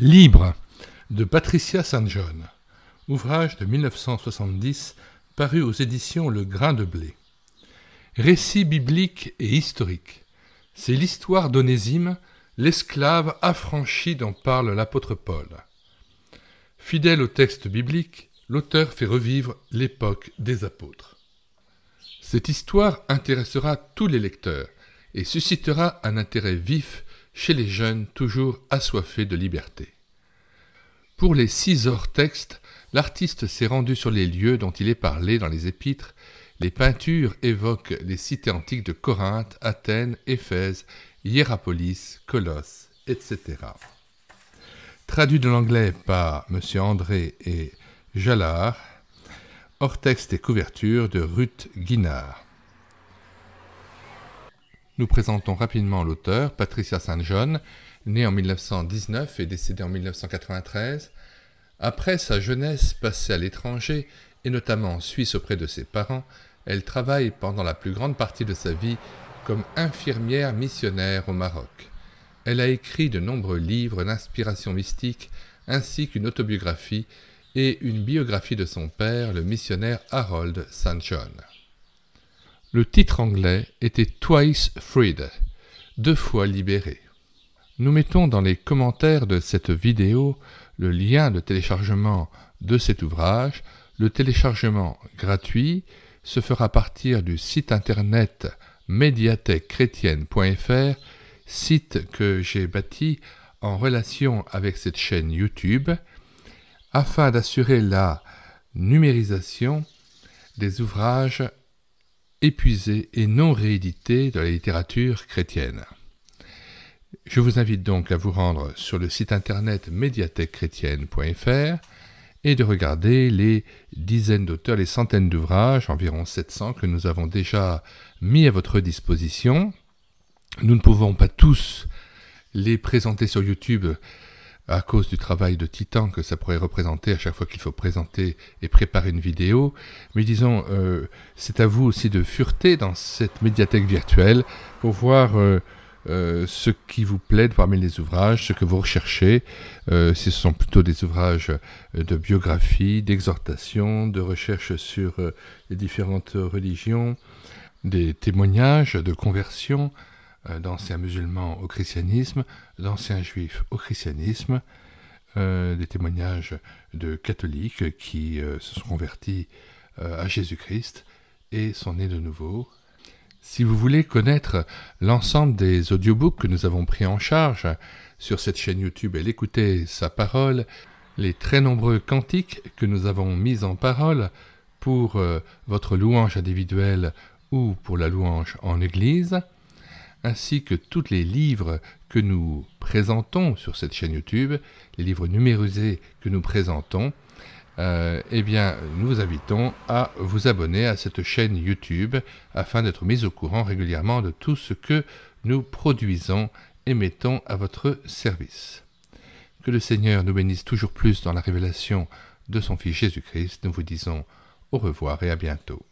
Libre de Patricia saint John, ouvrage de 1970 paru aux éditions Le Grain de Blé. Récit biblique et historique. C'est l'histoire d'Onésime, l'esclave affranchi dont parle l'apôtre Paul. Fidèle au texte biblique, l'auteur fait revivre l'époque des apôtres. Cette histoire intéressera tous les lecteurs et suscitera un intérêt vif chez les jeunes toujours assoiffés de liberté. Pour les six hors textes, l'artiste s'est rendu sur les lieux dont il est parlé dans les épîtres. Les peintures évoquent les cités antiques de Corinthe, Athènes, Éphèse, Hiérapolis, Colosse, etc. Traduit de l'anglais par M. André et Jalard, hors texte et couverture de Ruth Guinard. Nous présentons rapidement l'auteur, Patricia Saint-John, née en 1919 et décédée en 1993. Après sa jeunesse passée à l'étranger, et notamment en Suisse auprès de ses parents, elle travaille pendant la plus grande partie de sa vie comme infirmière missionnaire au Maroc. Elle a écrit de nombreux livres d'inspiration mystique ainsi qu'une autobiographie et une biographie de son père, le missionnaire Harold saint John. Le titre anglais était Twice Freed, deux fois libéré. Nous mettons dans les commentaires de cette vidéo le lien de téléchargement de cet ouvrage. Le téléchargement gratuit se fera à partir du site internet médiathèquechrétienne.fr, site que j'ai bâti en relation avec cette chaîne YouTube, afin d'assurer la numérisation des ouvrages épuisé et non réédité de la littérature chrétienne. Je vous invite donc à vous rendre sur le site internet médiathèquechrétienne.fr et de regarder les dizaines d'auteurs, les centaines d'ouvrages, environ 700, que nous avons déjà mis à votre disposition. Nous ne pouvons pas tous les présenter sur YouTube à cause du travail de titan que ça pourrait représenter à chaque fois qu'il faut présenter et préparer une vidéo, mais disons, euh, c'est à vous aussi de fureter dans cette médiathèque virtuelle pour voir euh, euh, ce qui vous plaît parmi les ouvrages, ce que vous recherchez, si ce sont plutôt des ouvrages de biographie, d'exhortation, de recherche sur les différentes religions, des témoignages de conversion, euh, d'anciens musulmans au christianisme, d'anciens juifs au christianisme, euh, des témoignages de catholiques qui euh, se sont convertis à Jésus-Christ et sont nés de nouveau. Si vous voulez connaître l'ensemble des audiobooks que nous avons pris en charge sur cette chaîne YouTube et l'écouter sa parole, les très nombreux cantiques que nous avons mis en parole pour votre louange individuelle ou pour la louange en Église, ainsi que tous les livres que nous présentons sur cette chaîne YouTube, les livres numérisés que nous présentons, euh, eh bien, nous vous invitons à vous abonner à cette chaîne YouTube afin d'être mis au courant régulièrement de tout ce que nous produisons et mettons à votre service. Que le Seigneur nous bénisse toujours plus dans la révélation de son Fils Jésus-Christ. Nous vous disons au revoir et à bientôt.